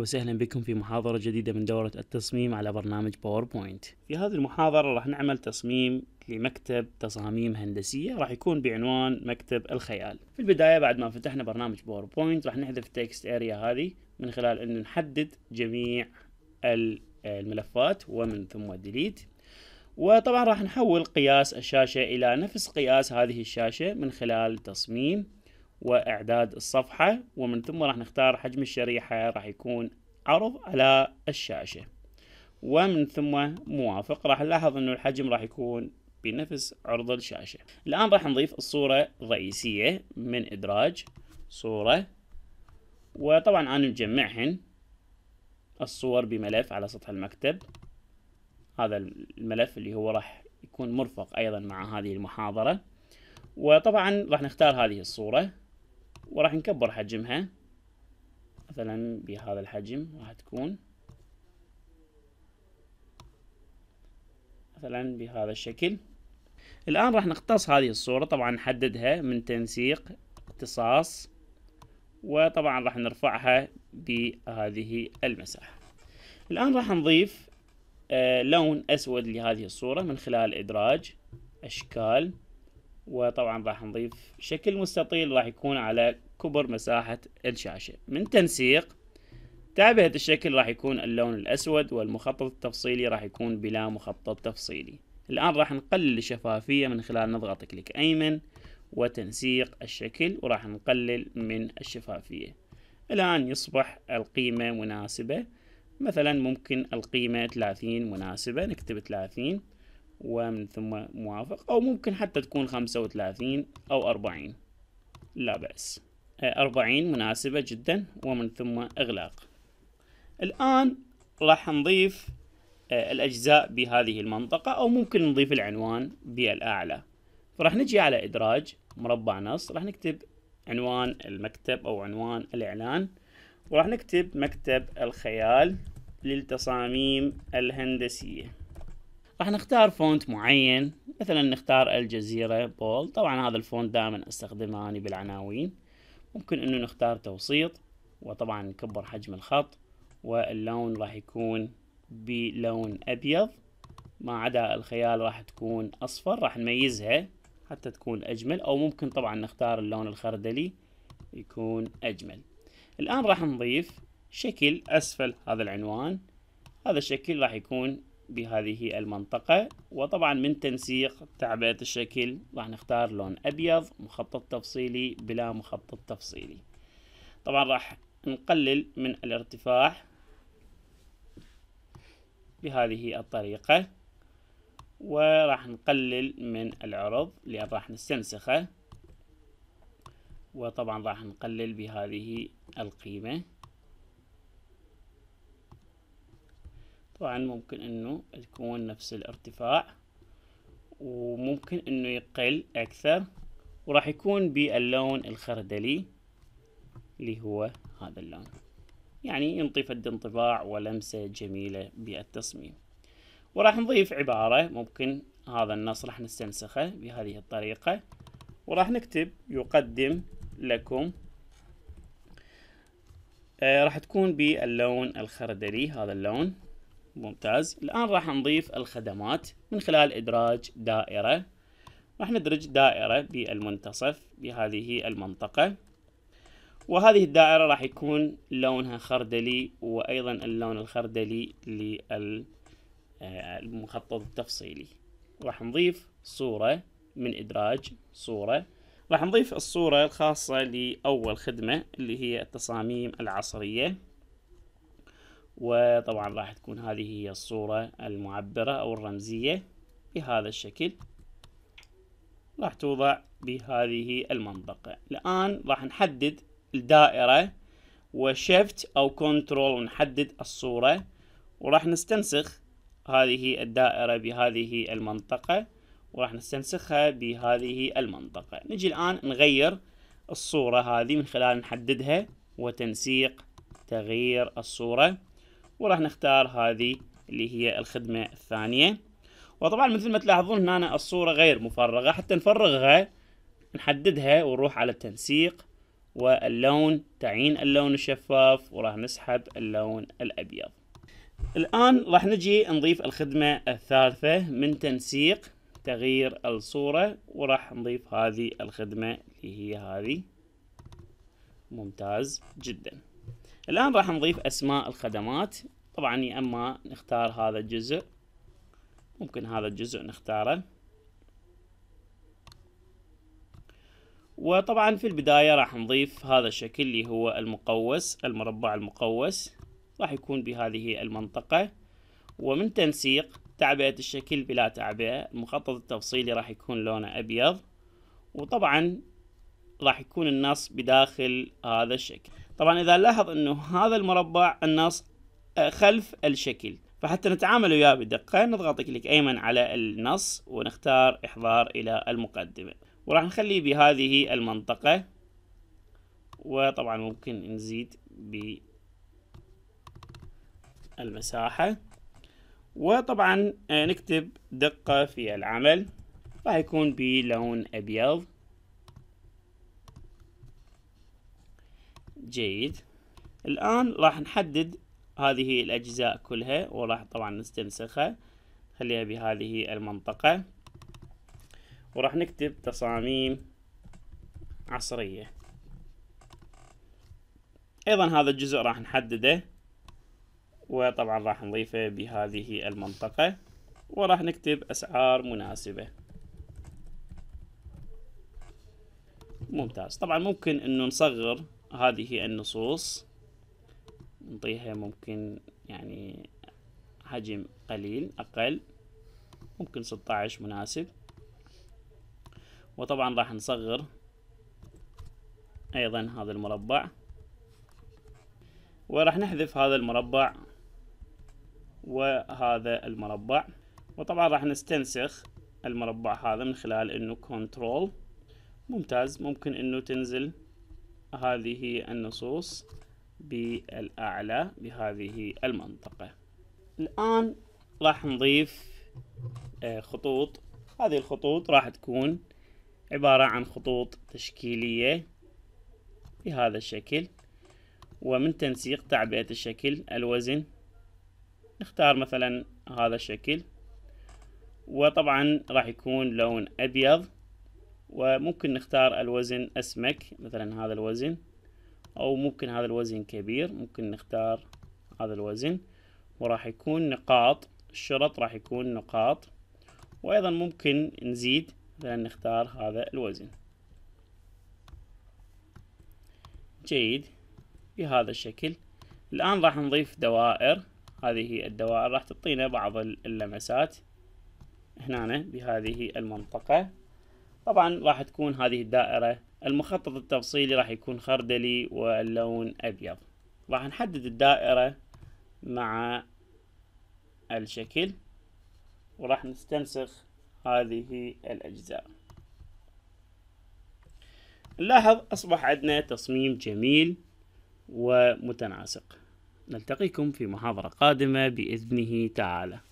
وسهلا بكم في محاضرة جديدة من دورة التصميم على برنامج باوربوينت في هذه المحاضرة راح نعمل تصميم لمكتب تصاميم هندسية راح يكون بعنوان مكتب الخيال في البداية بعد ما فتحنا برنامج باوربوينت راح نحذف التكست اريا هذه من خلال انه نحدد جميع الملفات ومن ثم ديليت وطبعا راح نحول قياس الشاشة الى نفس قياس هذه الشاشة من خلال تصميم وإعداد الصفحة ومن ثم راح نختار حجم الشريحة راح يكون عرض على الشاشة ومن ثم موافق راح نلاحظ أنه الحجم راح يكون بنفس عرض الشاشة الآن راح نضيف الصورة الرئيسية من إدراج صورة وطبعا أنا مجمعهن الصور بملف على سطح المكتب هذا الملف اللي هو راح يكون مرفق أيضا مع هذه المحاضرة وطبعا راح نختار هذه الصورة وراح نكبر حجمها مثلا بهذا الحجم راح تكون مثلا بهذا الشكل الآن راح نقتص هذه الصورة طبعا نحددها من تنسيق اقتصاص وطبعا راح نرفعها بهذه المساحة الآن راح نضيف آه، لون أسود لهذه الصورة من خلال إدراج أشكال وطبعا راح نضيف شكل مستطيل راح يكون على كبر مساحة الشاشة من تنسيق تابعة الشكل راح يكون اللون الأسود والمخطط التفصيلي راح يكون بلا مخطط تفصيلي الآن راح نقلل الشفافية من خلال نضغط كليك أيمن وتنسيق الشكل وراح نقلل من الشفافية الآن يصبح القيمة مناسبة مثلا ممكن القيمة 30 مناسبة نكتب 30 ومن ثم موافق أو ممكن حتى تكون خمسة وثلاثين أو أربعين لا بأس آه، أربعين مناسبة جدا ومن ثم إغلاق الآن راح نضيف آه، الأجزاء بهذه المنطقة أو ممكن نضيف العنوان بالأعلى فراح نجي على إدراج مربع نص راح نكتب عنوان المكتب أو عنوان الإعلان وراح نكتب مكتب الخيال للتصاميم الهندسية راح نختار فونت معين مثلا نختار الجزيرة بول طبعا هذا الفونت دائما استخدمه اني بالعناوين ممكن انه نختار توسيط وطبعا نكبر حجم الخط واللون راح يكون بلون أبيض ما عدا الخيال راح تكون أصفر راح نميزها حتى تكون أجمل أو ممكن طبعا نختار اللون الخردلي يكون أجمل الآن راح نضيف شكل أسفل هذا العنوان هذا الشكل راح يكون بهذه المنطقة وطبعا من تنسيق تعبئة الشكل راح نختار لون أبيض مخطط تفصيلي بلا مخطط تفصيلي طبعا راح نقلل من الارتفاع بهذه الطريقة وراح نقلل من العرض لأن راح نستنسخه وطبعا راح نقلل بهذه القيمة طبعا ممكن انه يكون نفس الارتفاع وممكن انه يقل اكثر وراح يكون باللون الخردلي اللي هو هذا اللون يعني ينطي فد انطباع ولمسة جميلة بالتصميم وراح نضيف عبارة ممكن هذا النص راح نستنسخه بهذه الطريقة وراح نكتب يقدم لكم آه راح تكون باللون الخردلي هذا اللون ممتاز الآن راح نضيف الخدمات من خلال إدراج دائرة راح ندرج دائرة بالمنتصف بهذه المنطقة وهذه الدائرة راح يكون لونها خردلي وأيضا اللون الخردلي للمخطط آه، التفصيلي راح نضيف صورة من إدراج صورة راح نضيف الصورة الخاصة لأول خدمة اللي هي التصاميم العصرية وطبعا راح تكون هذه هي الصورة المعبرة أو الرمزية بهذا الشكل راح توضع بهذه المنطقة الآن راح نحدد الدائرة وشيفت أو كنترول ونحدد الصورة وراح نستنسخ هذه الدائرة بهذه المنطقة وراح نستنسخها بهذه المنطقة نجي الآن نغير الصورة هذه من خلال نحددها وتنسيق تغيير الصورة وراح نختار هذه اللي هي الخدمة الثانية وطبعا مثل ما تلاحظون هنا الصورة غير مفرغة حتى نفرغها نحددها ونروح على التنسيق واللون تعين اللون الشفاف وراح نسحب اللون الأبيض الآن راح نجي نضيف الخدمة الثالثة من تنسيق تغيير الصورة وراح نضيف هذه الخدمة اللي هي هذه ممتاز جداً الآن راح نضيف أسماء الخدمات طبعا يا أما نختار هذا الجزء ممكن هذا الجزء نختاره وطبعا في البداية راح نضيف هذا الشكل اللي هو المقوس المربع المقوس راح يكون بهذه المنطقة ومن تنسيق تعبئة الشكل بلا تعبئة المخطط التفصيلي راح يكون لونه أبيض وطبعا راح يكون النص بداخل هذا الشكل طبعا إذا لاحظ أنه هذا المربع النص آه، خلف الشكل فحتى نتعامل وياه بدقة نضغط كليك أيمن على النص ونختار إحضار إلى المقدمة وراح نخليه بهذه المنطقة وطبعا ممكن نزيد ب المساحه وطبعا آه، نكتب دقة في العمل راح يكون بلون أبيض جيد الآن راح نحدد هذه الأجزاء كلها وراح طبعا نستنسخها خليها بهذه المنطقة وراح نكتب تصاميم عصرية أيضا هذا الجزء راح نحدده وطبعا راح نضيفه بهذه المنطقة وراح نكتب أسعار مناسبة ممتاز طبعا ممكن أنه نصغر هذه النصوص نعطيها ممكن يعني حجم قليل أقل ممكن 16 مناسب وطبعا راح نصغر أيضا هذا المربع وراح نحذف هذا المربع وهذا المربع وطبعا راح نستنسخ المربع هذا من خلال انه كنترول ممتاز ممكن انه تنزل هذه النصوص بالأعلى بهذه المنطقة الآن راح نضيف آه، خطوط هذه الخطوط راح تكون عبارة عن خطوط تشكيلية بهذا الشكل ومن تنسيق تعبئة الشكل الوزن نختار مثلا هذا الشكل وطبعا راح يكون لون أبيض وممكن نختار الوزن أسمك مثلا هذا الوزن أو ممكن هذا الوزن كبير ممكن نختار هذا الوزن وراح يكون نقاط الشرط راح يكون نقاط وأيضا ممكن نزيد مثلا نختار هذا الوزن جيد بهذا الشكل الآن راح نضيف دوائر هذه الدوائر راح تعطينا بعض اللمسات هنا بهذه المنطقة طبعا راح تكون هذه الدائرة المخطط التفصيلي راح يكون خردلي واللون أبيض راح نحدد الدائرة مع الشكل وراح نستنسخ هذه الأجزاء نلاحظ أصبح عندنا تصميم جميل ومتناسق نلتقيكم في محاضرة قادمة بإذنه تعالى